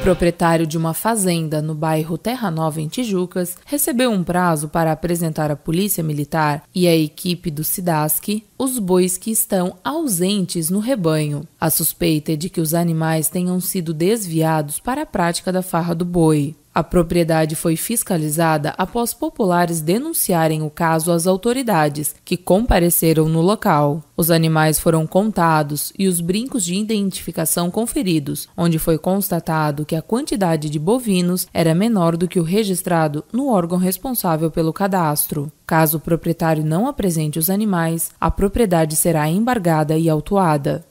proprietário de uma fazenda no bairro Terra Nova, em Tijucas, recebeu um prazo para apresentar à Polícia Militar e à equipe do SIDASC os bois que estão ausentes no rebanho. A suspeita é de que os animais tenham sido desviados para a prática da farra do boi. A propriedade foi fiscalizada após populares denunciarem o caso às autoridades, que compareceram no local. Os animais foram contados e os brincos de identificação conferidos, onde foi constatado que a quantidade de bovinos era menor do que o registrado no órgão responsável pelo cadastro. Caso o proprietário não apresente os animais, a propriedade será embargada e autuada.